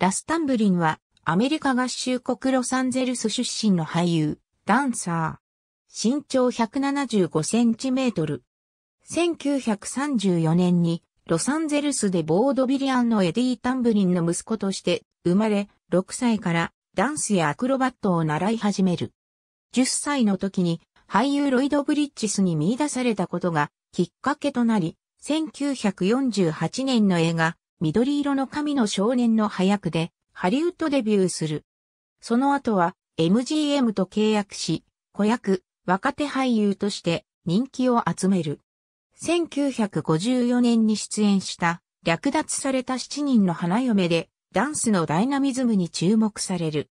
ラスタンブリンは、アメリカ合衆国ロサンゼルス出身の俳優、ダンサー。身長175センチメートル。1934年に、ロサンゼルスでボードビリアンのエディ・タンブリンの息子として生まれ、6歳からダンスやアクロバットを習い始める。10歳の時に俳優ロイド・ブリッジスに見出されたことがきっかけとなり、1948年の映画緑色の神の少年の早くで、ハリウッドデビューする。その後は、MGM と契約し、子役、若手俳優として人気を集める。1954年に出演した、略奪された七人の花嫁で、ダンスのダイナミズムに注目される。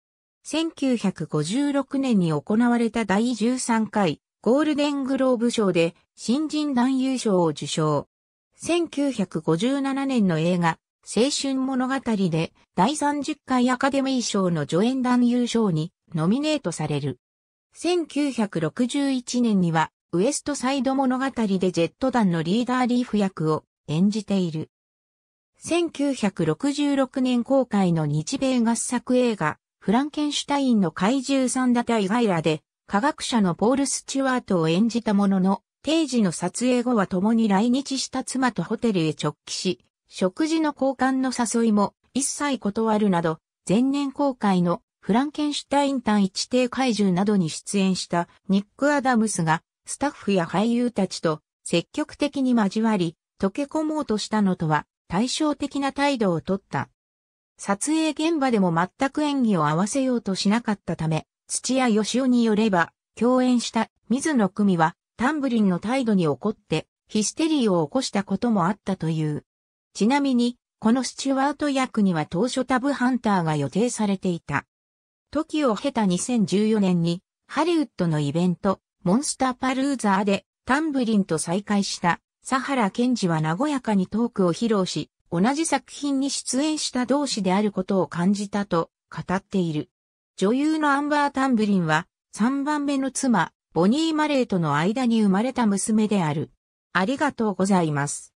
1956年に行われた第13回ゴールデングローブ賞で新人男優賞を受賞。1957年の映画青春物語で第30回アカデミー賞の助演男優賞にノミネートされる。1961年にはウエストサイド物語でジェット団のリーダーリーフ役を演じている。1966年公開の日米合作映画フランケンシュタインの怪獣三打イガイラで科学者のポール・スチュワートを演じたものの、定時の撮影後は共に来日した妻とホテルへ直帰し、食事の交換の誘いも一切断るなど、前年公開のフランケンシュタイン単一定怪獣などに出演したニック・アダムスが、スタッフや俳優たちと積極的に交わり、溶け込もうとしたのとは対照的な態度をとった。撮影現場でも全く演技を合わせようとしなかったため、土屋義雄によれば、共演した水野久美はタンブリンの態度に怒ってヒステリーを起こしたこともあったという。ちなみに、このスチュワート役には当初タブハンターが予定されていた。時を経た2014年に、ハリウッドのイベント、モンスターパルーザーでタンブリンと再会したサハラケンジは和やかにトークを披露し、同じ作品に出演した同志であることを感じたと語っている。女優のアンバー・タンブリンは3番目の妻、ボニー・マレーとの間に生まれた娘である。ありがとうございます。